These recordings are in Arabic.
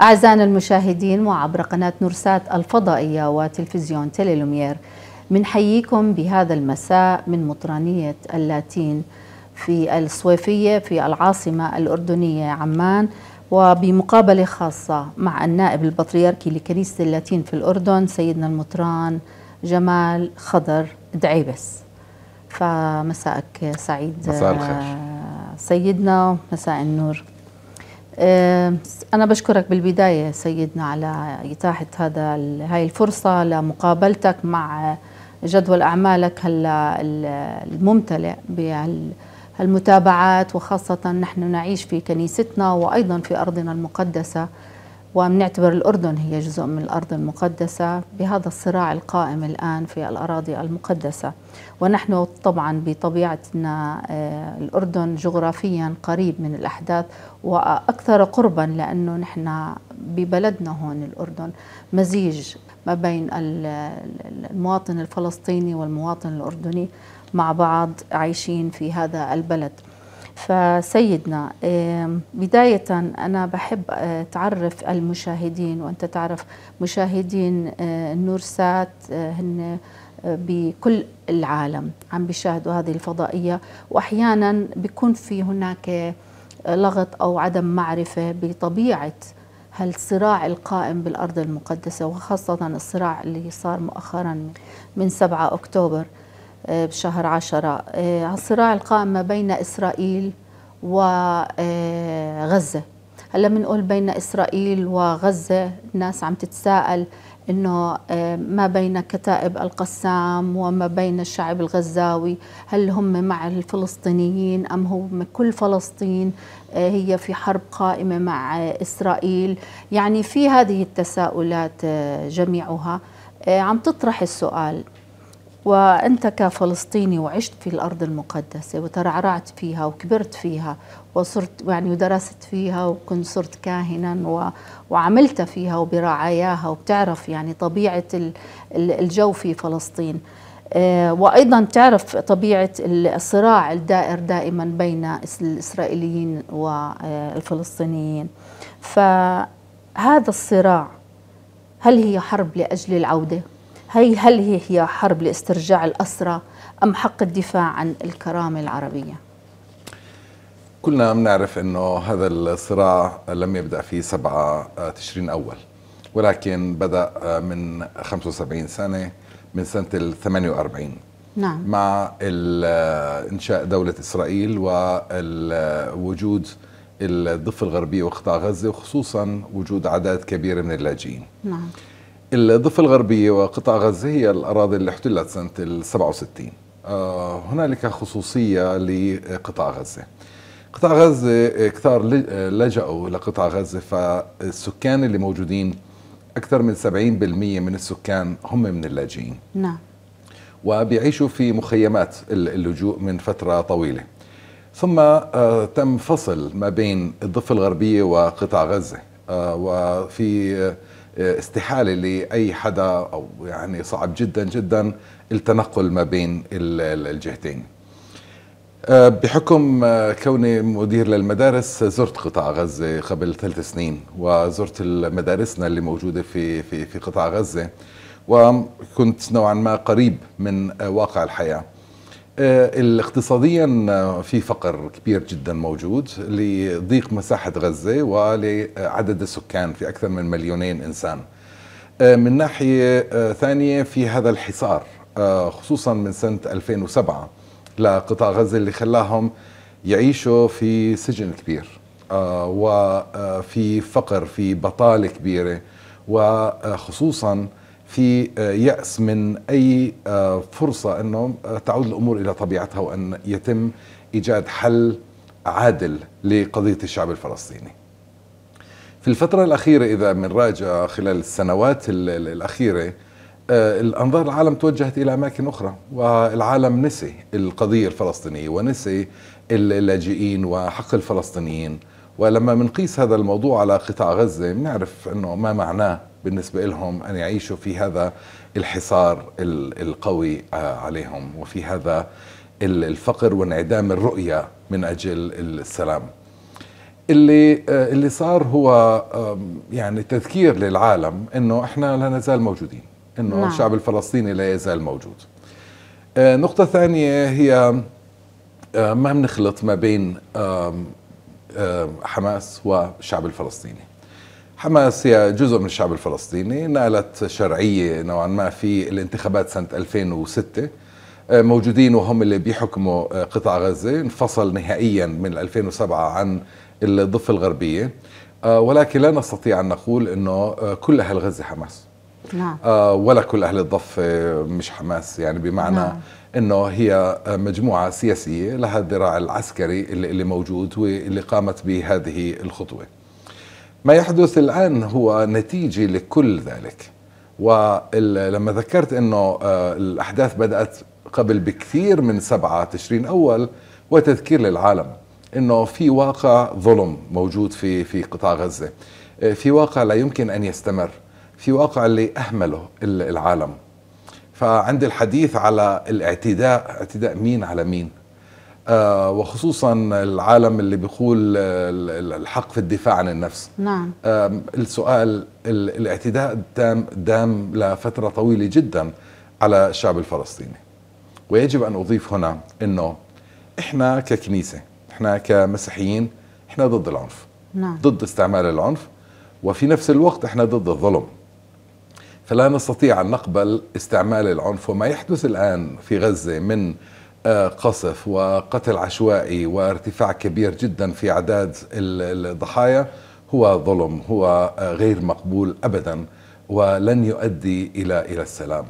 أعزائنا المشاهدين وعبر قناة نورسات الفضائية وتلفزيون تيليلومير منحييكم بهذا المساء من مطرانية اللاتين في الصويفية في العاصمة الأردنية عمان وبمقابلة خاصة مع النائب البطريركي لكنيسة اللاتين في الأردن سيدنا المطران جمال خضر دعيبس فمساءك سعيد مساء الخير آه، سيدنا مساء النور أنا بشكرك بالبداية سيدنا على إتاحة هذا هاي الفرصة لمقابلتك مع جدول أعمالك هلا الممتلئ بهالمتابعات وخاصة نحن نعيش في كنيستنا وأيضا في أرضنا المقدسة وبنعتبر الأردن هي جزء من الأرض المقدسة بهذا الصراع القائم الآن في الأراضي المقدسة ونحن طبعا بطبيعتنا آه، الأردن جغرافيا قريب من الأحداث وأكثر قربا لأنه نحن ببلدنا هون الأردن مزيج ما بين المواطن الفلسطيني والمواطن الأردني مع بعض عايشين في هذا البلد فسيدنا بداية أنا بحب آه، تعرف المشاهدين وأنت تعرف مشاهدين آه، نورسات آه، هن بكل العالم عم بيشاهدوا هذه الفضائية وأحيانا بيكون في هناك لغط أو عدم معرفة بطبيعة هالصراع القائم بالأرض المقدسة وخاصة الصراع اللي صار مؤخرا من 7 أكتوبر بشهر عشرة آه، الصراع القائم ما بين إسرائيل وغزة آه، هلا بنقول بين إسرائيل وغزة الناس عم تتساءل انه آه، ما بين كتائب القسام وما بين الشعب الغزاوي هل هم مع الفلسطينيين ام هم كل فلسطين هي في حرب قائمه مع اسرائيل يعني في هذه التساؤلات جميعها عم تطرح السؤال وأنت كفلسطيني وعشت في الأرض المقدسة وترعرعت فيها وكبرت فيها وصرت يعني ودرست فيها وكنت صرت كاهنا وعملت فيها وبرعاياها وبتعرف يعني طبيعة الجو في فلسطين آه، وأيضا تعرف طبيعة الصراع الدائر دائما بين الإسرائيليين والفلسطينيين فهذا الصراع هل هي حرب لأجل العودة هي هل هي هي حرب لاسترجاع الأسرة أم حق الدفاع عن الكرامة العربية؟ كلنا بنعرف أنه هذا الصراع لم يبدأ في 7 تشرين أول ولكن بدأ من 75 سنة من سنة ال 48 نعم. مع إنشاء دولة إسرائيل ووجود الضفة الغربية وقطاع غزة وخصوصا وجود أعداد كبيرة من اللاجئين نعم الضفة الغربية وقطاع غزة هي الأراضي اللي احتلت سنة ال 67 آه، هنالك خصوصية لقطاع غزة قطاع غزة آه، كثار آه، لجأوا لقطاع غزة فالسكان اللي موجودين أكثر من 70% من السكان هم من اللاجئين نعم وبيعيشوا في مخيمات اللجوء من فترة طويلة ثم تم فصل ما بين الضفة الغربية وقطاع غزة وفي استحاله لاي حدا او يعني صعب جدا جدا التنقل ما بين الجهتين. آه، بحكم آه، كوني مدير للمدارس زرت قطاع غزه قبل ثلاث سنين وزرت مدارسنا اللي موجوده في في في قطاع غزه وكنت نوعا ما قريب من آه، واقع الحياه. آه، اقتصاديا آه، في فقر كبير جدا موجود لضيق مساحة غزة ولعدد السكان في أكثر من مليونين إنسان آه، من ناحية ثانية في هذا الحصار خصوصا من سنة 2007 لقطاع غزة اللي خلاهم يعيشوا في سجن كبير وفي فقر في بطالة كبيرة وخصوصا في آه، يأس من أي آه، فرصة أنه آه، تعود الأمور إلى طبيعتها وأن يتم إيجاد حل عادل لقضية الشعب الفلسطيني في الفترة الأخيرة إذا بنراجع خلال السنوات الأخيرة الأنظار العالم توجهت إلى أماكن أخرى والعالم نسي القضية الفلسطينية ونسي اللاجئين وحق الفلسطينيين ولما بنقيس هذا الموضوع على قطاع غزة بنعرف أنه ما معناه بالنسبة لهم أن يعيشوا في هذا الحصار القوي آه، عليهم وفي هذا الفقر وانعدام الرؤية من أجل السلام اللي آه، اللي صار هو يعني تذكير للعالم انه احنا لا نزال موجودين انه نعم. الشعب الفلسطيني لا يزال موجود آه، نقطه ثانيه هي ما بنخلط ما بين حماس والشعب الفلسطيني حماس هي جزء من الشعب الفلسطيني نالت شرعية نوعا ما في الانتخابات سنة 2006 آه، موجودين وهم اللي بيحكموا آه، قطاع غزة انفصل نهائيا من 2007 عن الضفة الغربية آه، ولكن لا نستطيع أن نقول أنه كل أهل غزة حماس نعم. ولا كل أهل الضفة مش حماس يعني بمعنى نعم. أنه هي مجموعة سياسية لها الذراع العسكري اللي موجود واللي قامت بهذه الخطوة ما يحدث الآن هو نتيجة لكل ذلك ولما ذكرت أنه آه، الأحداث بدأت قبل بكثير من سبعة تشرين أول وتذكير للعالم أنه في واقع ظلم موجود في, في قطاع غزة آه، في واقع لا يمكن أن يستمر في واقع اللي أهمله العالم فعند الحديث على الاعتداء اعتداء مين على مين آه، وخصوصا العالم اللي بيقول آه، الحق في الدفاع عن النفس نعم السؤال الاعتداء التام دام لفترة طويلة جدا على الشعب الفلسطيني ويجب أن أضيف هنا أنه إحنا ككنيسة إحنا كمسيحيين إحنا ضد العنف نعم. ضد استعمال العنف وفي نفس الوقت إحنا ضد الظلم فلا نستطيع أن نقبل استعمال العنف وما يحدث الآن في غزة من قصف وقتل عشوائي وارتفاع كبير جدا في أعداد الضحايا هو ظلم هو غير مقبول أبدا ولن يؤدي إلى إلى السلام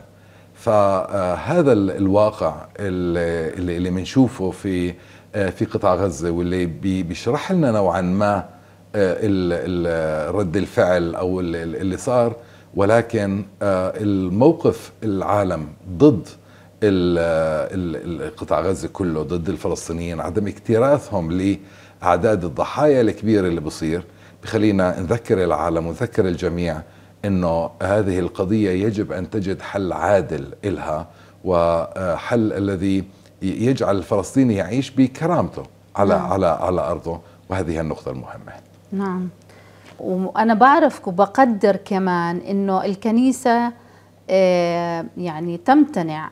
فهذا الواقع اللي بنشوفه في في قطاع غزة واللي بيشرح لنا نوعا ما آه، رد الفعل أو اللي صار ولكن آه، الموقف العالم ضد القطاع غزة كله ضد الفلسطينيين عدم اكتراثهم لأعداد الضحايا الكبيرة اللي بصير بخلينا نذكر العالم ونذكر الجميع أنه هذه القضية يجب أن تجد حل عادل إلها وحل الذي يجعل الفلسطيني يعيش بكرامته على نعم. على على ارضه وهذه النقطه المهمه نعم وانا بعرف وبقدر كمان انه الكنيسه آه، يعني تمتنع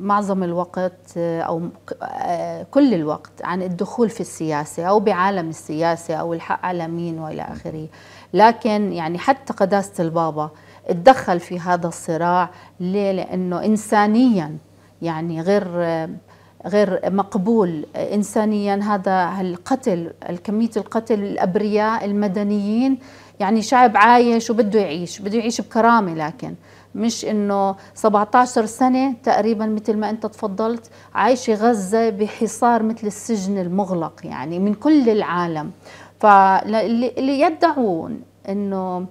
معظم الوقت آه، او آه، كل الوقت عن الدخول في السياسه او بعالم السياسه او الحق على مين والى اخره، لكن يعني حتى قداسه البابا اتدخل في هذا الصراع ليه؟ لانه انسانيا يعني غير آه، غير مقبول انسانيا هذا القتل الكميه القتل الابرياء المدنيين يعني شعب عايش وبده يعيش بده يعيش بكرامه لكن مش انه 17 سنه تقريبا مثل ما انت تفضلت عايشه غزه بحصار مثل السجن المغلق يعني من كل العالم فاللي يدعون انه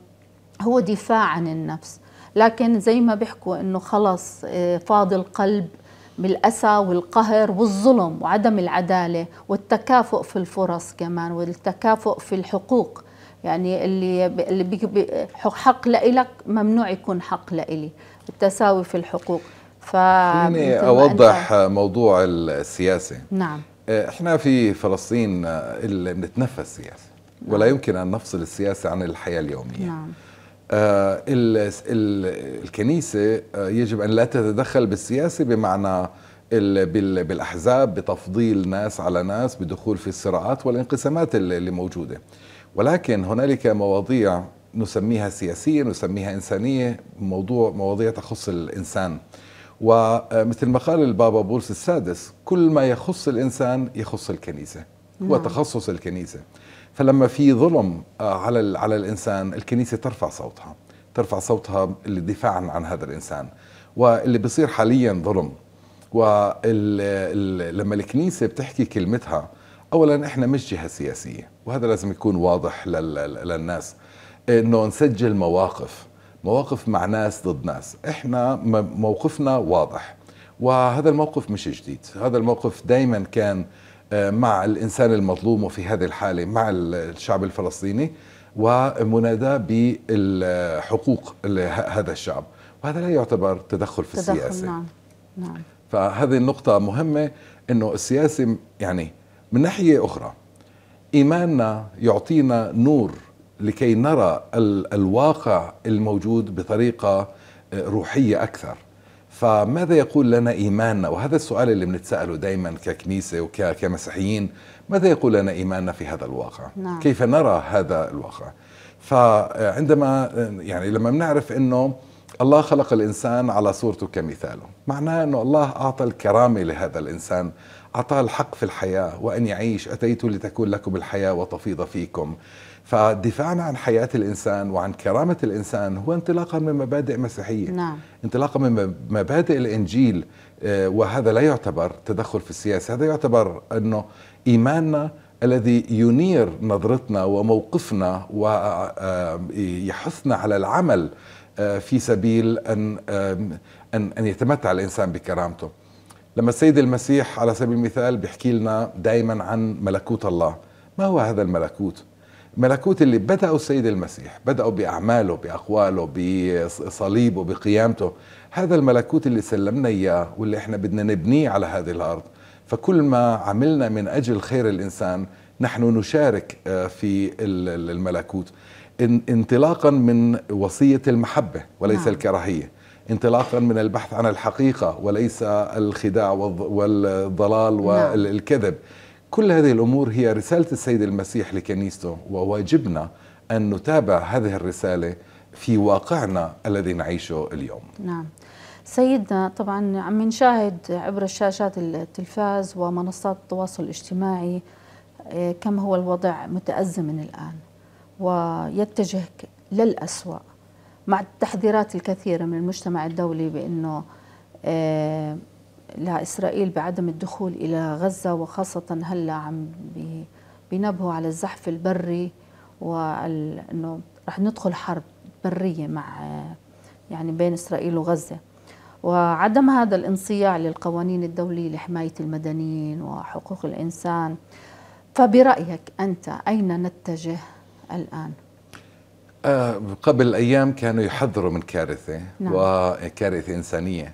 هو دفاع عن النفس لكن زي ما بيحكوا انه خلص آه، فاض القلب بالأسى والقهر والظلم وعدم العدالة والتكافؤ في الفرص كمان والتكافؤ في الحقوق يعني اللي اللي حق لإلك ممنوع يكون حق لإلي التساوي في الحقوق ف خليني اوضح موضوع السياسه نعم آه، احنا في فلسطين آه، اللي بنتنفس سياسه نعم. ولا يمكن ان نفصل السياسه عن الحياه اليوميه نعم آه ال ال الكنيسه آه، يجب ان لا تتدخل بالسياسه بمعنى بالاحزاب بتفضيل ناس على ناس بدخول في الصراعات والانقسامات اللي موجوده ولكن هنالك مواضيع نسميها سياسية نسميها إنسانية موضوع مواضيع تخص الإنسان ومثل ما قال البابا بولس السادس كل ما يخص الإنسان يخص الكنيسة هو نعم. تخصص الكنيسة فلما في ظلم آه، على على الإنسان الكنيسة ترفع صوتها ترفع صوتها للدفاع عن هذا الإنسان واللي بصير حاليا ظلم ولما الكنيسة بتحكي كلمتها اولا احنا مش جهه سياسيه وهذا لازم يكون واضح للناس إيه، انه نسجل مواقف مواقف مع ناس ضد ناس احنا موقفنا واضح وهذا الموقف مش جديد هذا الموقف دائما كان آه، مع الانسان المظلوم وفي هذه الحاله مع الشعب الفلسطيني ومناداه بالحقوق هذا الشعب وهذا لا يعتبر تدخل في تدخل السياسه نعم. نعم. فهذه النقطه مهمه انه السياسه يعني من ناحية أخرى إيماننا يعطينا نور لكي نرى الواقع الموجود بطريقة آه، روحية أكثر فماذا يقول لنا إيماننا وهذا السؤال اللي بنتسأله دايما ككنيسة وكمسيحيين ماذا يقول لنا إيماننا في هذا الواقع نعم. كيف نرى هذا الواقع فعندما آه، آه، يعني لما بنعرف أنه الله خلق الإنسان على صورته كمثاله معناه أنه الله أعطى الكرامة لهذا الإنسان أعطاه الحق في الحياة وأن يعيش أتيت لتكون لكم الحياة وتفيض فيكم فدفاعنا عن حياة الإنسان وعن كرامة الإنسان هو انطلاقا من مبادئ مسيحية نعم. انطلاقا من مبادئ الإنجيل آه، وهذا لا يعتبر تدخل في السياسة هذا يعتبر أنه إيماننا الذي ينير نظرتنا وموقفنا ويحثنا آه، آه، على العمل في سبيل أن أن يتمتع الإنسان بكرامته لما السيد المسيح على سبيل المثال بيحكي لنا دايما عن ملكوت الله ما هو هذا الملكوت ملكوت اللي بدأوا السيد المسيح بدأوا بأعماله بأقواله بصليبه بقيامته هذا الملكوت اللي سلمنا إياه واللي إحنا بدنا نبنيه على هذه الأرض فكل ما عملنا من أجل خير الإنسان نحن نشارك آه، في الملكوت انطلاقا من وصية المحبة وليس نعم. الكراهية انطلاقا من البحث عن الحقيقه وليس الخداع والضلال نعم. والكذب كل هذه الامور هي رساله السيد المسيح لكنيسته وواجبنا ان نتابع هذه الرساله في واقعنا الذي نعيشه اليوم. نعم. سيدنا طبعا عم نشاهد عبر شاشات التلفاز ومنصات التواصل الاجتماعي آه، كم هو الوضع متأزما الآن ويتجه للأسوأ مع التحذيرات الكثيرة من المجتمع الدولي بأنه آه، لا إسرائيل بعدم الدخول إلى غزة وخاصة هلا عم بينبهوا على الزحف البري وأنه رح ندخل حرب برية مع يعني بين إسرائيل وغزة وعدم هذا الانصياع للقوانين الدولية لحماية المدنيين وحقوق الإنسان فبرأيك أنت أين نتجه الآن؟ آه، قبل أيام كانوا يحذروا من كارثة نعم. وكارثة إنسانية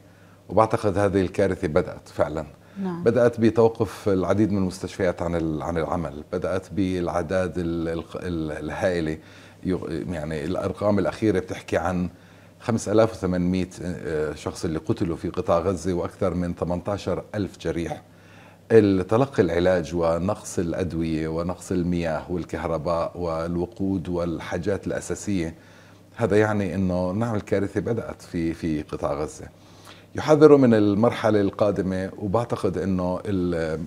وبعتقد هذه الكارثة بدأت فعلا نعم. بدأت بتوقف العديد من المستشفيات عن عن العمل بدأت بالعداد الهائلة يعني الأرقام الأخيرة بتحكي عن 5800 آه، شخص اللي قتلوا في قطاع غزة وأكثر من 18 ألف جريح تلقي العلاج ونقص الأدوية ونقص المياه والكهرباء والوقود والحاجات الأساسية هذا يعني أنه نعم الكارثة بدأت في, في قطاع غزة يحذروا من المرحلة القادمة وبعتقد أنه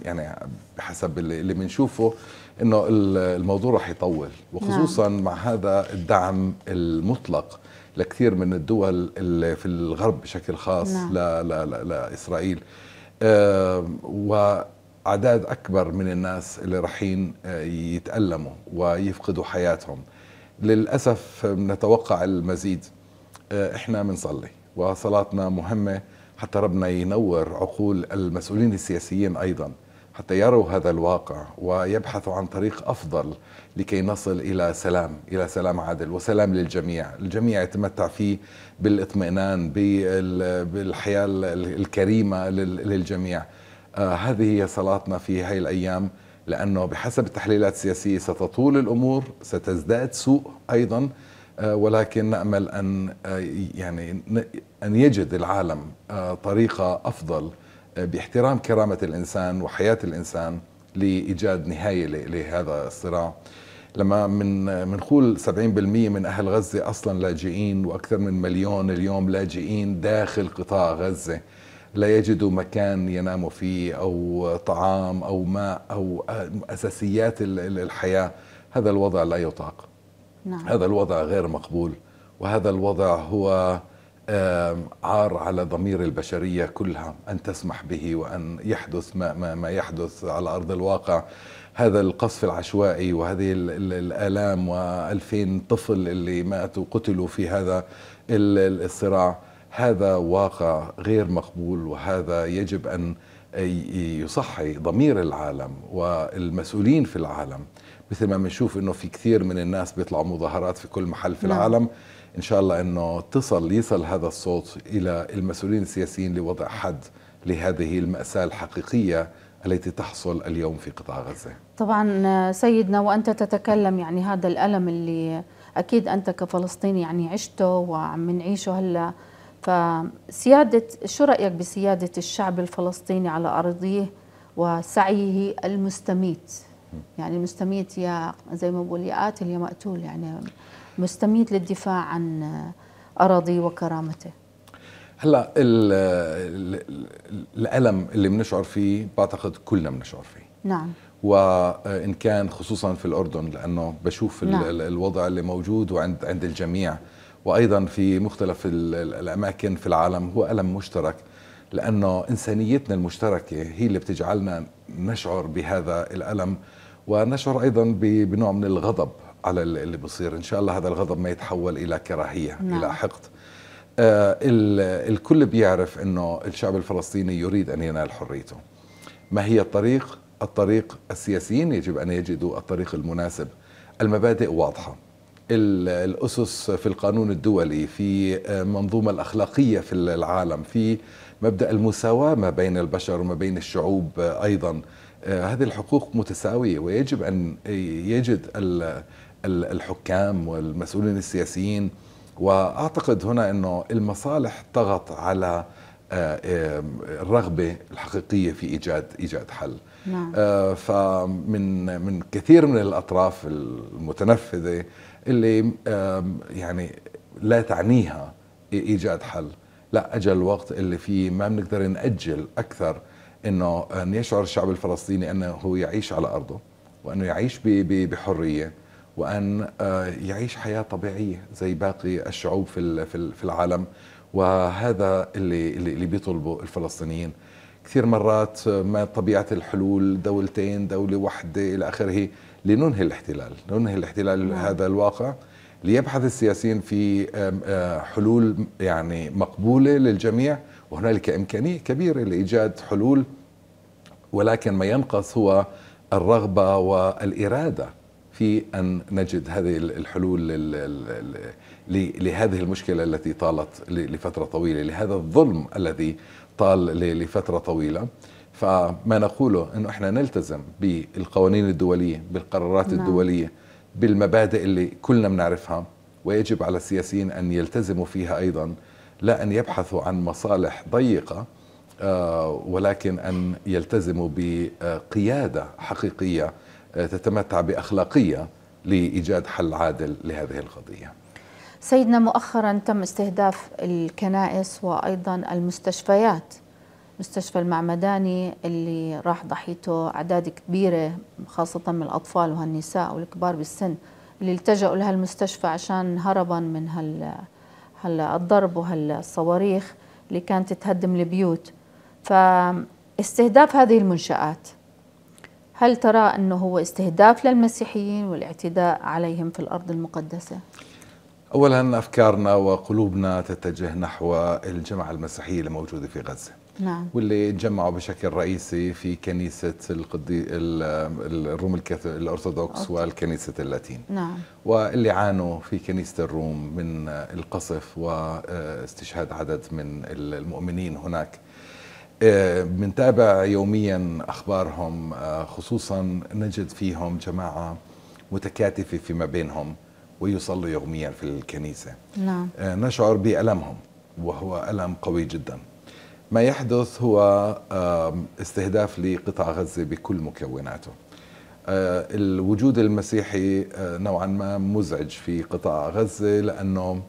يعني حسب اللي بنشوفه أنه الموضوع رح يطول وخصوصا نعم. مع هذا الدعم المطلق لكثير من الدول اللي في الغرب بشكل خاص نعم. لا لا لا لإسرائيل لا آه، وأعداد أكبر من الناس اللي رحين آه، يتألموا ويفقدوا حياتهم للأسف نتوقع المزيد آه، إحنا منصلي وصلاتنا مهمة حتى ربنا ينور عقول المسؤولين السياسيين أيضاً حتى يروا هذا الواقع ويبحثوا عن طريق افضل لكي نصل الى سلام، الى سلام عادل وسلام للجميع، الجميع يتمتع فيه بالاطمئنان بالحياه الكريمه للجميع. آه، هذه هي صلاتنا في هاي الايام لانه بحسب التحليلات السياسيه ستطول الامور، ستزداد سوء ايضا آه، ولكن نامل ان آه، يعني ان يجد العالم طريقه افضل باحترام كرامة الإنسان وحياة الإنسان لإيجاد نهاية لهذا الصراع لما من منقول 70% من أهل غزة أصلا لاجئين وأكثر من مليون اليوم لاجئين داخل قطاع غزة لا يجدوا مكان يناموا فيه أو طعام أو ماء أو أساسيات الحياة هذا الوضع لا يطاق نعم. هذا الوضع غير مقبول وهذا الوضع هو عار على ضمير البشرية كلها أن تسمح به وأن يحدث ما, ما, ما يحدث على أرض الواقع هذا القصف العشوائي وهذه الآلام وألفين طفل اللي ماتوا قتلوا في هذا الصراع هذا واقع غير مقبول وهذا يجب أن يصحي ضمير العالم والمسؤولين في العالم مثل ما بنشوف انه في كثير من الناس بيطلعوا مظاهرات في كل محل في نعم. العالم إن شاء الله أنه تصل يصل هذا الصوت إلى المسؤولين السياسيين لوضع حد لهذه المأساة الحقيقية التي تحصل اليوم في قطاع غزة طبعا سيدنا وأنت تتكلم يعني هذا الألم اللي أكيد أنت كفلسطيني يعني عشته وعم نعيشه هلأ فسيادة شو رأيك بسيادة الشعب الفلسطيني على أرضيه وسعيه المستميت يعني المستميت يا زي ما بقول يا قاتل يا مقتول يعني مستميت للدفاع عن أراضي وكرامته هلا الالم اللي بنشعر فيه بعتقد كلنا بنشعر فيه نعم وان كان خصوصا في الاردن لانه بشوف نعم. الوضع اللي موجود وعند عند الجميع وايضا في مختلف الاماكن في العالم هو الم مشترك لانه انسانيتنا المشتركه هي اللي بتجعلنا نشعر بهذا الالم ونشعر ايضا بنوع من الغضب على اللي بصير ان شاء الله هذا الغضب ما يتحول الى كراهيه نعم. الى حقد آه الكل بيعرف انه الشعب الفلسطيني يريد ان ينال حريته ما هي الطريق الطريق السياسيين يجب ان يجدوا الطريق المناسب المبادئ واضحه الاسس في القانون الدولي في آه، منظومه الاخلاقيه في العالم في مبدا المساواه ما بين البشر وما بين الشعوب آه، ايضا آه، هذه الحقوق متساويه ويجب ان يجد الحكام والمسؤولين السياسيين واعتقد هنا انه المصالح طغت على آه، آه، الرغبه الحقيقيه في ايجاد ايجاد حل نعم. آه، فمن من كثير من الاطراف المتنفذه اللي يعني لا تعنيها ايجاد حل لا اجى الوقت اللي فيه ما بنقدر ناجل اكثر انه ان يشعر الشعب الفلسطيني انه هو يعيش على ارضه وانه يعيش بحريه وان آه، يعيش حياه طبيعيه زي باقي الشعوب في في العالم وهذا اللي اللي بيطلبه الفلسطينيين كثير مرات آه، ما طبيعه الحلول دولتين دوله واحده الى اخره لننهي الاحتلال ننهي الاحتلال نعم. هذا الواقع ليبحث السياسيين في آه، حلول يعني مقبوله للجميع وهنالك امكانيه كبيره لايجاد حلول ولكن ما ينقص هو الرغبه والاراده في أن نجد هذه الحلول لهذه المشكلة التي طالت لفترة طويلة لهذا الظلم الذي طال لفترة طويلة فما نقوله أنه إحنا نلتزم بالقوانين الدولية بالقرارات نعم. الدولية بالمبادئ اللي كلنا بنعرفها ويجب على السياسيين أن يلتزموا فيها أيضا لا أن يبحثوا عن مصالح ضيقة آه، ولكن أن يلتزموا بقيادة حقيقية تتمتع باخلاقيه لايجاد حل عادل لهذه القضيه. سيدنا مؤخرا تم استهداف الكنائس وايضا المستشفيات مستشفى المعمداني اللي راح ضحيته اعداد كبيره خاصه من الاطفال وهالنساء والكبار بالسن اللي التجأوا لها المستشفى عشان هربا من هال هالضرب وهالصواريخ اللي كانت تهدم البيوت فاستهداف هذه المنشآت هل ترى أنه هو استهداف للمسيحيين والاعتداء عليهم في الأرض المقدسة؟ أولا أفكارنا وقلوبنا تتجه نحو الجماعة المسيحية الموجودة في غزة نعم. واللي تجمعوا بشكل رئيسي في كنيسة القدي... الروم الكث... الأرثوذكس أوكي. والكنيسة اللاتين نعم. واللي عانوا في كنيسة الروم من القصف واستشهاد عدد من المؤمنين هناك آه، بنتابع يوميا اخبارهم آه، خصوصا نجد فيهم جماعه متكاتفه فيما بينهم ويصلوا يوميا في الكنيسه نعم. آه، نشعر بالمهم وهو الم قوي جدا ما يحدث هو استهداف لقطاع غزه بكل مكوناته الوجود المسيحي نوعا ما مزعج في قطاع غزه لانه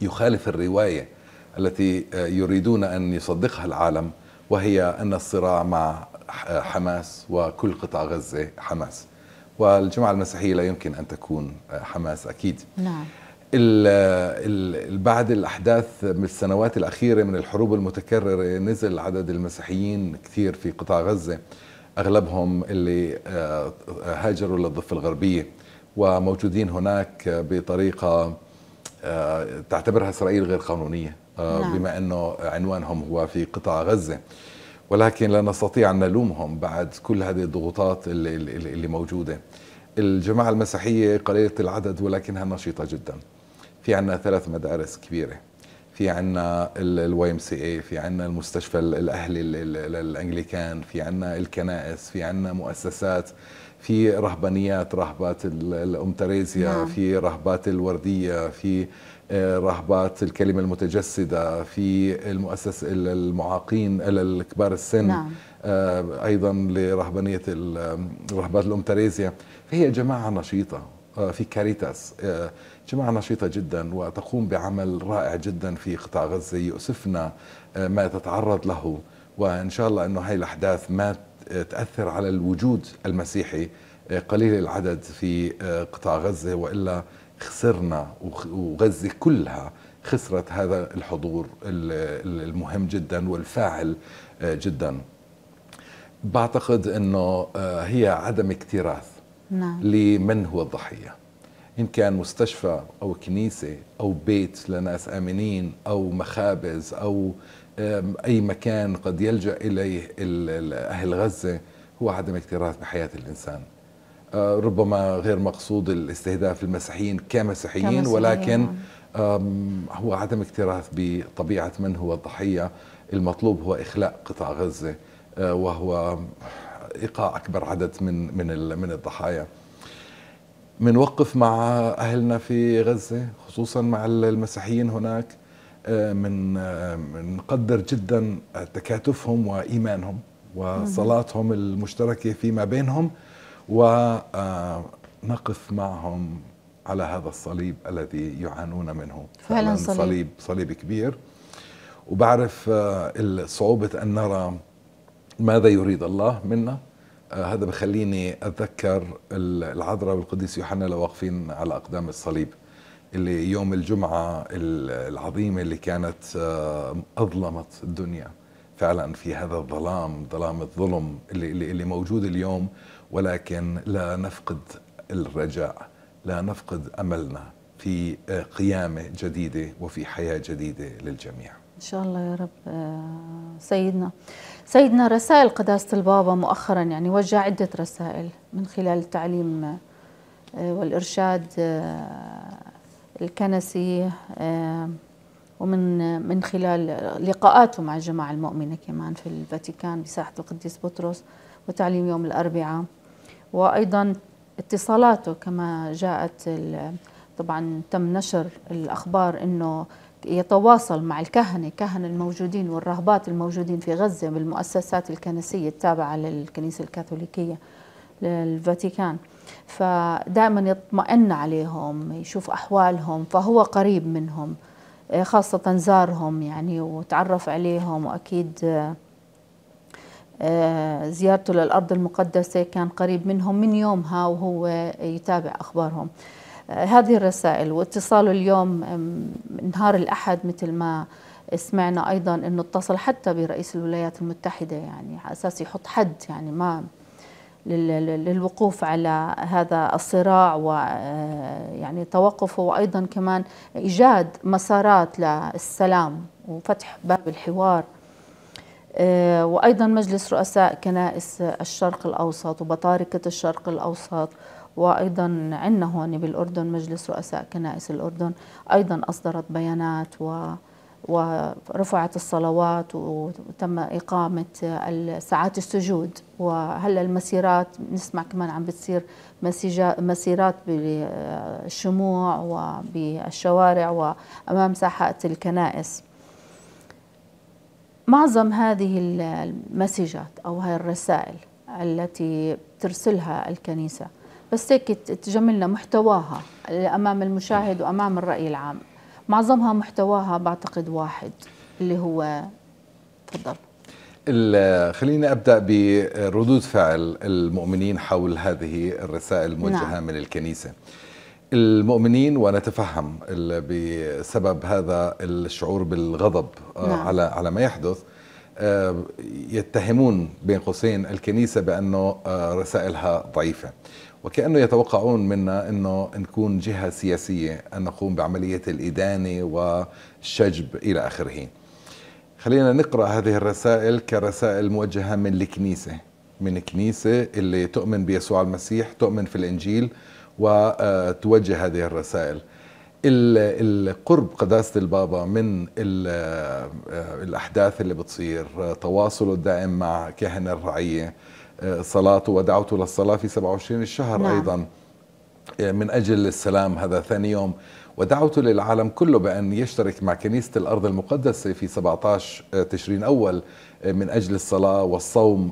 يخالف الروايه التي يريدون ان يصدقها العالم وهي أن الصراع مع حماس وكل قطاع غزة حماس والجماعة المسيحية لا يمكن أن تكون حماس أكيد نعم بعد الأحداث من السنوات الأخيرة من الحروب المتكررة نزل عدد المسيحيين كثير في قطاع غزة أغلبهم اللي آه، هاجروا للضفة الغربية وموجودين هناك بطريقة آه، تعتبرها إسرائيل غير قانونية آه، نعم. بما أنه عنوانهم هو في قطاع غزة ولكن لا نستطيع أن نلومهم بعد كل هذه الضغوطات اللي, اللي موجودة الجماعة المسيحية قليلة العدد ولكنها نشيطة جدا في عندنا ثلاث مدارس كبيرة في عنا الواي ام سي اي في عنا المستشفى الاهلي الانجليكان في عنا الكنائس في عنا مؤسسات في رهبانيات رهبات الام تريزيا نعم. في رهبات الورديه في آه، رهبات الكلمة المتجسدة في المؤسس المعاقين الكبار السن نعم. آه، أيضا لرهبانية رهبات الأم تريزيا فهي جماعة نشيطة آه، في كاريتاس جماعة نشيطة جدا وتقوم بعمل رائع جدا في قطاع غزة يؤسفنا ما تتعرض له وإن شاء الله أنه هاي الأحداث ما تأثر على الوجود المسيحي قليل العدد في قطاع غزة وإلا خسرنا وغزة كلها خسرت هذا الحضور المهم جدا والفاعل آه، جدا بعتقد أنه آه، هي عدم اكتراث نعم. لمن هو الضحية إن كان مستشفى أو كنيسة أو بيت لناس آمنين أو مخابز أو أي مكان قد يلجأ إليه أهل غزة هو عدم اكتراث بحياة الإنسان آه، ربما غير مقصود الاستهداف المسيحيين كمسيحيين, ولكن نعم. هو عدم اكتراث بطبيعة من هو الضحية المطلوب هو إخلاء قطاع غزة آه، وهو إيقاع أكبر عدد من من من الضحايا منوقف مع أهلنا في غزة خصوصا مع المسيحيين هناك آه، من نقدر جدا تكاتفهم وإيمانهم وصلاتهم المشتركة فيما بينهم ونقف معهم على هذا الصليب الذي يعانون منه فعلا صليب صليب, صليب كبير وبعرف آه، صعوبة أن نرى ماذا يريد الله منا آه، هذا بخليني أتذكر العذراء والقديس يوحنا لو واقفين على أقدام الصليب اللي يوم الجمعة العظيمة اللي كانت آه، أظلمت الدنيا فعلا في هذا الظلام ظلام الظلم اللي, اللي موجود اليوم ولكن لا نفقد الرجاء لا نفقد املنا في قيامه جديده وفي حياه جديده للجميع ان شاء الله يا رب آه، سيدنا سيدنا رسائل قداسه البابا مؤخرا يعني وجه عده رسائل من خلال التعليم آه، والارشاد آه، الكنسي ومن من خلال لقاءاته مع الجماعه المؤمنه كمان في الفاتيكان بساحه القديس بطرس وتعليم يوم الاربعاء وايضا اتصالاته كما جاءت طبعا تم نشر الاخبار انه يتواصل مع الكهنة كهن الموجودين والرهبات الموجودين في غزة بالمؤسسات الكنسية التابعة للكنيسة الكاثوليكية للفاتيكان فدائما يطمئن عليهم يشوف أحوالهم فهو قريب منهم خاصة زارهم يعني وتعرف عليهم وأكيد آه، زيارته للأرض المقدسة كان قريب منهم من يومها وهو يتابع أخبارهم آه، هذه الرسائل واتصاله اليوم نهار الأحد مثل ما سمعنا أيضا أنه اتصل حتى برئيس الولايات المتحدة يعني على أساس يحط حد يعني ما للوقوف على هذا الصراع ويعني آه، توقفه وأيضا كمان إيجاد مسارات للسلام وفتح باب الحوار آه، وأيضا مجلس رؤساء كنائس الشرق الأوسط وبطاركة الشرق الأوسط وأيضا عندنا هون بالأردن مجلس رؤساء كنائس الأردن أيضا أصدرت بيانات و ورفعت الصلوات وتم إقامة ساعات السجود وهلا المسيرات نسمع كمان عم بتصير مسيرات بالشموع وبالشوارع وأمام ساحات الكنائس معظم هذه المسجات أو هاي الرسائل التي ترسلها الكنيسة بس هيك تجملنا محتواها أمام المشاهد وأمام الرأي العام معظمها محتواها بعتقد واحد اللي هو تفضل خلينا ابدا بردود فعل المؤمنين حول هذه الرسائل الموجهه نعم. من الكنيسه المؤمنين ونتفهم بسبب هذا الشعور بالغضب آه، نعم. على على ما يحدث آه، يتهمون بين قوسين الكنيسة بأنه آه، رسائلها ضعيفة وكأنه يتوقعون منا أنه نكون جهة سياسية أن نقوم بعملية الإدانة والشجب إلى آخره خلينا نقرأ هذه الرسائل كرسائل موجهة من الكنيسة من كنيسة اللي تؤمن بيسوع المسيح تؤمن في الإنجيل وتوجه هذه الرسائل القرب قداسة البابا من الأحداث اللي بتصير تواصله الدائم مع كهنة الرعية صلاته ودعوته للصلاة في 27 الشهر نعم. أيضا من أجل السلام هذا ثاني يوم ودعوته للعالم كله بأن يشترك مع كنيسة الأرض المقدسة في 17 تشرين أول من أجل الصلاة والصوم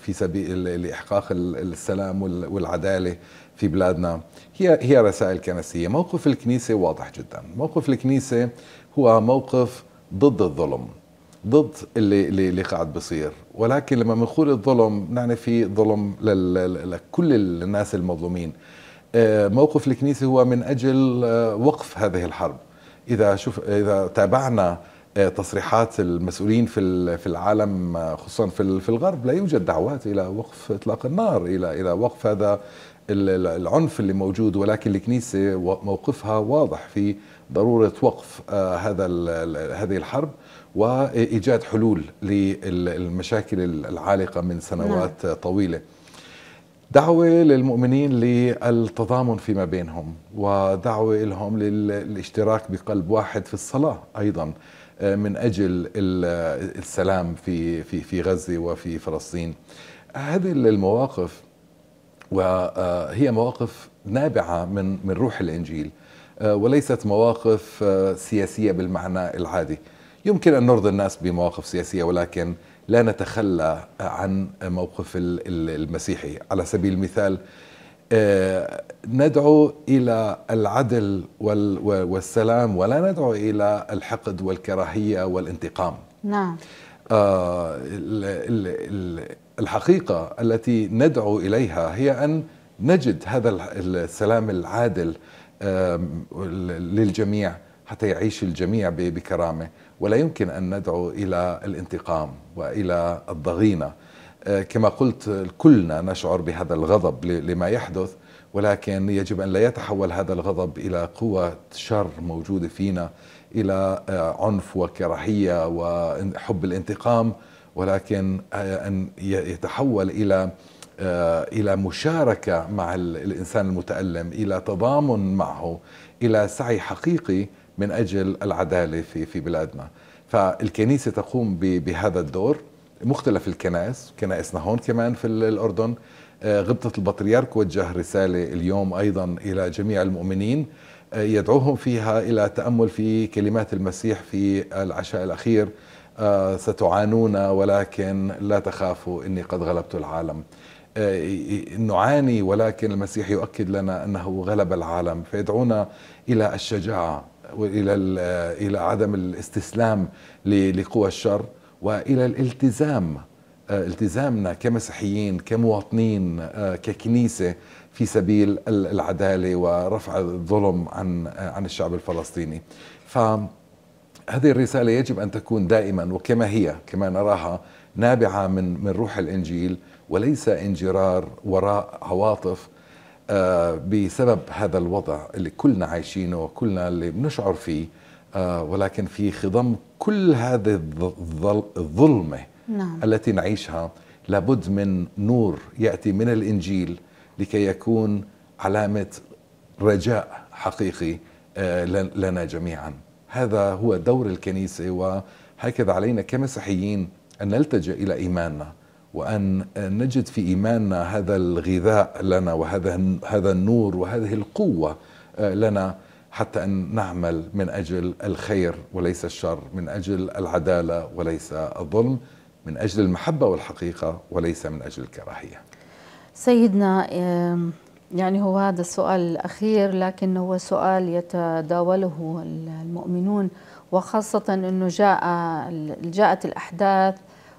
في سبيل لإحقاق السلام والعدالة في بلادنا هي هي رسائل كنسيه، موقف الكنيسه واضح جدا، موقف الكنيسه هو موقف ضد الظلم ضد اللي اللي, اللي قاعد بصير ولكن لما بنقول الظلم نعني في ظلم لكل الناس المظلومين آه، موقف الكنيسه هو من اجل آه، وقف هذه الحرب اذا شوف اذا تابعنا آه، تصريحات المسؤولين في في العالم خصوصا في في الغرب لا يوجد دعوات الى وقف اطلاق النار الى الى وقف هذا العنف اللي موجود ولكن الكنيسة موقفها واضح في ضرورة وقف آه، هذا هذه الحرب وإيجاد حلول للمشاكل العالقة من سنوات نعم. طويلة دعوة للمؤمنين للتضامن فيما بينهم ودعوة لهم للاشتراك بقلب واحد في الصلاة أيضا آه، من أجل السلام في, في, في غزة وفي فلسطين هذه المواقف وهي مواقف نابعة من من روح الإنجيل آه، وليست مواقف آه، سياسية بالمعنى العادي يمكن أن نرضي الناس بمواقف سياسية ولكن لا نتخلى عن موقف المسيحي على سبيل المثال آه، ندعو إلى العدل والسلام ولا ندعو إلى الحقد والكراهية والانتقام نعم الحقيقه التي ندعو اليها هي ان نجد هذا السلام العادل للجميع حتى يعيش الجميع بكرامه ولا يمكن ان ندعو الى الانتقام والى الضغينه آه، كما قلت كلنا نشعر بهذا الغضب لما يحدث ولكن يجب ان لا يتحول هذا الغضب الى قوه شر موجوده فينا الى آه، عنف وكراهيه وحب الانتقام ولكن آه، أن يتحول إلى آه، إلى مشاركة مع الإنسان المتألم إلى تضامن معه إلى سعي حقيقي من أجل العدالة في في بلادنا فالكنيسة تقوم بهذا الدور مختلف الكنائس كنائسنا هون كمان في الأردن آه، غبطة البطريرك وجه رسالة اليوم أيضا إلى جميع المؤمنين يدعوهم فيها إلى التأمل في كلمات المسيح في العشاء الأخير آه، ستعانون ولكن لا تخافوا إني قد غلبت العالم آه، نعاني ولكن المسيح يؤكد لنا أنه غلب العالم فيدعونا إلى الشجاعة وإلى آه، إلى عدم الاستسلام لقوى الشر وإلى الالتزام التزامنا كمسيحيين كمواطنين ككنيسة في سبيل العدالة ورفع الظلم عن عن الشعب الفلسطيني ف هذه الرسالة يجب أن تكون دائما وكما هي كما نراها نابعة من من روح الإنجيل وليس انجرار وراء عواطف آه، بسبب هذا الوضع اللي كلنا عايشينه وكلنا اللي بنشعر فيه آه، ولكن في خضم كل هذه الظلمة نعم. التي نعيشها لابد من نور يأتي من الإنجيل لكي يكون علامة رجاء حقيقي آه، لنا جميعاً هذا هو دور الكنيسة وهكذا علينا كمسيحيين أن نلتجأ إلى إيماننا وأن نجد في إيماننا هذا الغذاء لنا وهذا هذا النور وهذه القوة آه، لنا حتى أن نعمل من أجل الخير وليس الشر من أجل العدالة وليس الظلم من أجل المحبة والحقيقة وليس من أجل الكراهية سيدنا يعني هو هذا السؤال الأخير لكن هو سؤال يتداوله المؤمنون وخاصة أنه جاء جاءت الأحداث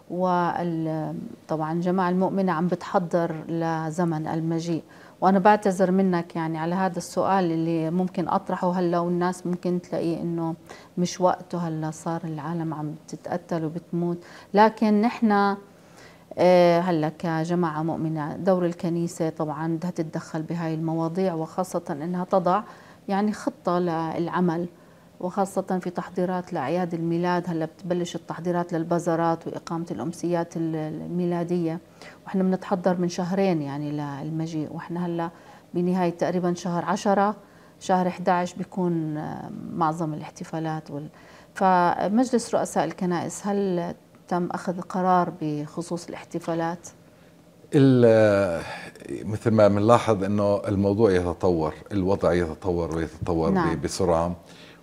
وطبعا الجماعة المؤمنة عم بتحضر لزمن المجيء وأنا بعتذر منك يعني على هذا السؤال اللي ممكن أطرحه هلا والناس ممكن تلاقيه إنه مش وقته هلا صار العالم عم تتقتل وبتموت لكن نحن آه، هلا كجماعة مؤمنة دور الكنيسة طبعا بدها تتدخل بهاي المواضيع وخاصة أنها تضع يعني خطة للعمل وخاصة في تحضيرات لأعياد الميلاد هلا بتبلش التحضيرات للبازارات وإقامة الأمسيات الميلادية وإحنا بنتحضر من شهرين يعني للمجيء وإحنا هلا بنهاية تقريبا شهر عشرة شهر 11 بيكون آه، معظم الاحتفالات وال... فمجلس رؤساء الكنائس هل تم أخذ قرار بخصوص الاحتفالات؟ مثل ما بنلاحظ انه الموضوع يتطور، الوضع يتطور ويتطور نعم. بسرعه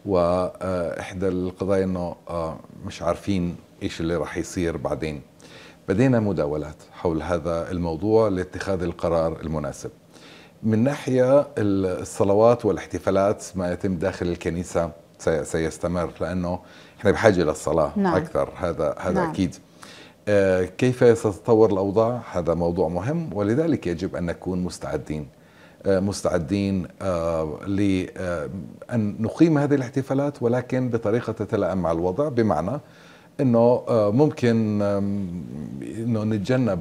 واحدى آه، القضايا انه آه، مش عارفين ايش اللي راح يصير بعدين. بدينا مداولات حول هذا الموضوع لاتخاذ القرار المناسب. من ناحيه الصلوات والاحتفالات ما يتم داخل الكنيسه سيستمر لانه احنا طيب، بحاجه للصلاه نعم. اكثر هذا هذا نعم. اكيد آه، كيف ستتطور الاوضاع هذا موضوع مهم ولذلك يجب ان نكون مستعدين آه، مستعدين آه، لان نقيم هذه الاحتفالات ولكن بطريقه تتلائم مع الوضع بمعنى انه ممكن انه نتجنب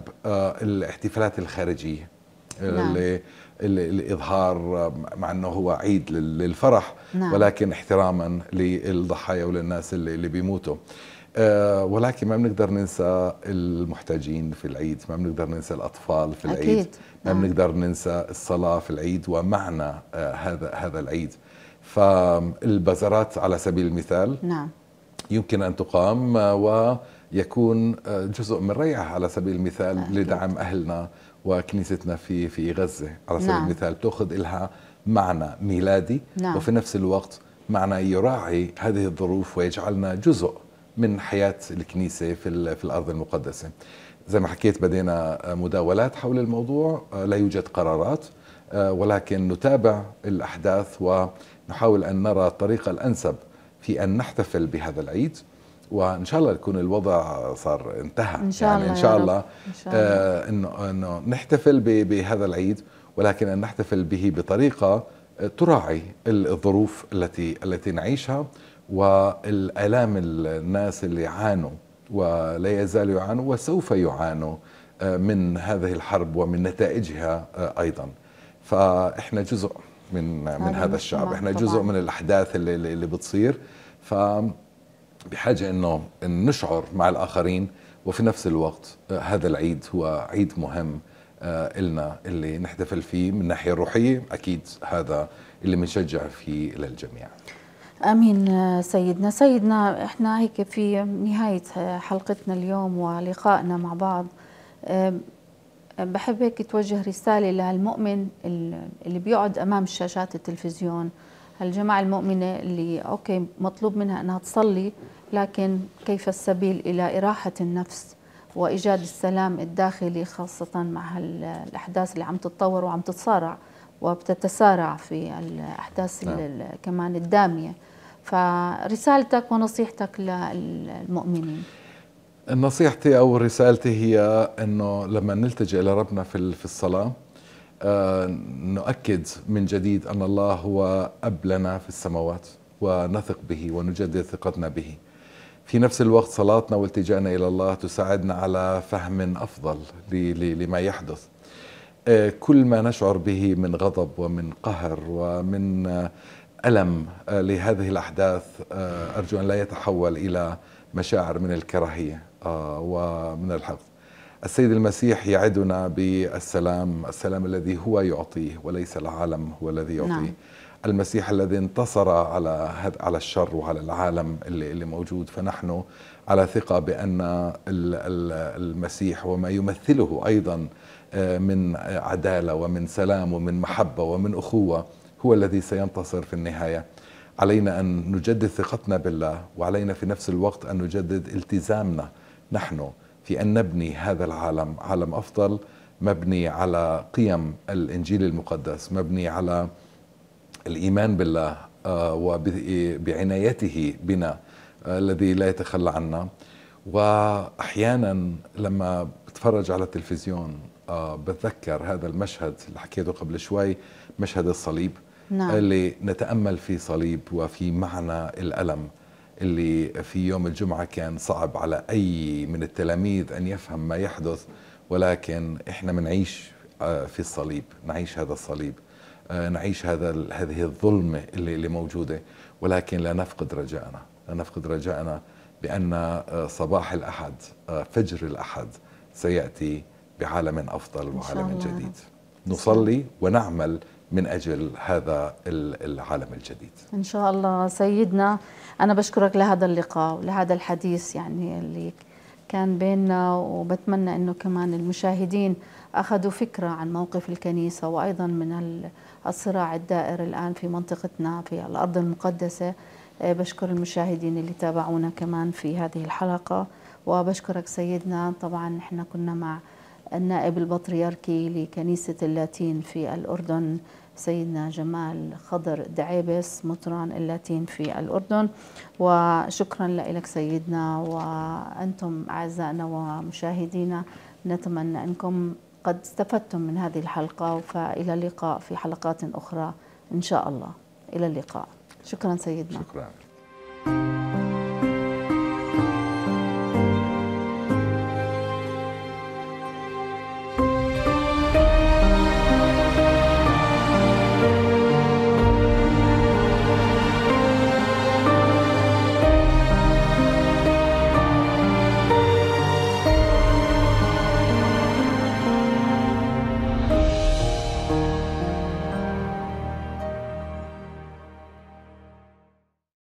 الاحتفالات الخارجيه نعم. اللي الإظهار مع أنه هو عيد للفرح نعم. ولكن احتراما للضحايا وللناس اللي, اللي بيموتوا أه ولكن ما بنقدر ننسى المحتاجين في العيد ما بنقدر ننسى الأطفال في العيد أكيد. ما نعم. بنقدر ننسى الصلاة في العيد ومعنى أه هذا هذا العيد فالبازارات على سبيل المثال نعم. يمكن أن تقام آه، ويكون آه، جزء من ريعها على سبيل المثال أكيد. لدعم أهلنا وكنيستنا في في غزه على سبيل نعم. المثال تاخذ لها معنى ميلادي نعم. وفي نفس الوقت معنى يراعي هذه الظروف ويجعلنا جزء من حياه الكنيسه في في الارض المقدسه. زي ما حكيت بدينا مداولات حول الموضوع آه، لا يوجد قرارات آه، ولكن نتابع الاحداث ونحاول ان نرى الطريقه الانسب في ان نحتفل بهذا العيد وان شاء الله يكون الوضع صار انتهى ان شاء يعني الله ان شاء الله, الله. آه انه انه نحتفل بهذا العيد ولكن ان نحتفل به بطريقه آه، تراعي الظروف التي التي نعيشها والالام الناس اللي عانوا ولا يزالوا يعانوا وسوف يعانوا آه، من هذه الحرب ومن نتائجها آه، ايضا فاحنا جزء من من هذا الشعب احنا جزء من الاحداث اللي اللي بتصير ف بحاجة أنه إن نشعر مع الآخرين وفي نفس الوقت آه، هذا العيد هو عيد مهم آه، إلنا اللي نحتفل فيه من ناحية روحية أكيد هذا اللي بنشجع فيه للجميع امين آه، سيدنا سيدنا احنا هيك في نهايه حلقتنا اليوم ولقائنا مع بعض بحب هيك توجه رساله للمؤمن اللي بيقعد امام شاشات التلفزيون الجماعة المؤمنة اللي أوكي مطلوب منها أنها تصلي لكن كيف السبيل إلى إراحة النفس وإيجاد السلام الداخلي خاصة مع الأحداث اللي عم تتطور وعم تتصارع وبتتسارع في الأحداث نعم. كمان الدامية فرسالتك ونصيحتك للمؤمنين نصيحتي أو رسالتي هي أنه لما نلتجئ إلى ربنا في الصلاة نؤكد من جديد أن الله هو أب لنا في السماوات ونثق به ونجدد ثقتنا به في نفس الوقت صلاتنا والتجائنا إلى الله تساعدنا على فهم أفضل لما يحدث آه، كل ما نشعر به من غضب ومن قهر ومن آه، ألم آه، لهذه الأحداث أرجو أن لا يتحول إلى مشاعر من الكراهية ومن الحقد السيد المسيح يعدنا بالسلام السلام الذي هو يعطيه وليس العالم هو الذي يعطيه نعم. المسيح الذي انتصر على على الشر وعلى العالم اللي, اللي موجود فنحن على ثقه بان المسيح وما يمثله ايضا آه، من عداله ومن سلام ومن محبه ومن اخوه هو الذي سينتصر في النهايه علينا ان نجدد ثقتنا بالله وعلينا في نفس الوقت ان نجدد التزامنا نحن في أن نبني هذا العالم عالم أفضل مبني على قيم الإنجيل المقدس مبني على الإيمان بالله آه، وبعنايته بنا آه، الذي لا يتخلى عنا وأحيانا لما بتفرج على التلفزيون آه، بتذكر هذا المشهد اللي حكيته قبل شوي مشهد الصليب نعم. اللي نتأمل في صليب وفي معنى الألم اللي في يوم الجمعة كان صعب على أي من التلاميذ أن يفهم ما يحدث ولكن إحنا بنعيش آه، في الصليب نعيش هذا الصليب آه، نعيش هذا هذه الظلمة اللي, اللي موجودة ولكن لا نفقد رجاءنا لا نفقد رجاءنا بأن آه، صباح الأحد فجر الأحد سيأتي بعالم أفضل وعالم جديد نصلي ونعمل من أجل هذا العالم الجديد إن شاء الله سيدنا أنا بشكرك لهذا اللقاء ولهذا الحديث يعني اللي كان بيننا وبتمنى أنه كمان المشاهدين أخذوا فكرة عن موقف الكنيسة وأيضا من الصراع الدائر الآن في منطقتنا في الأرض المقدسة إيه، بشكر المشاهدين اللي تابعونا كمان في هذه الحلقة وبشكرك سيدنا طبعا احنا كنا مع النائب البطريركي لكنيسة اللاتين في الأردن سيدنا جمال خضر دعيبس مطران اللاتين في الأردن وشكرا لك سيدنا وأنتم أعزائنا ومشاهدينا نتمنى أنكم قد استفدتم من هذه الحلقة فإلى اللقاء في حلقات أخرى إن شاء الله إلى اللقاء شكرا سيدنا شكرا